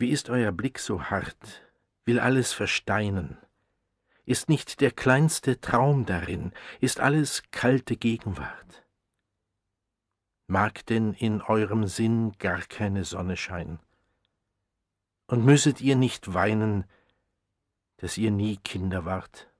Wie ist euer Blick so hart, will alles versteinen? Ist nicht der kleinste Traum darin, ist alles kalte Gegenwart? Mag denn in eurem Sinn gar keine Sonne scheinen? Und müsset ihr nicht weinen, dass ihr nie Kinder wart?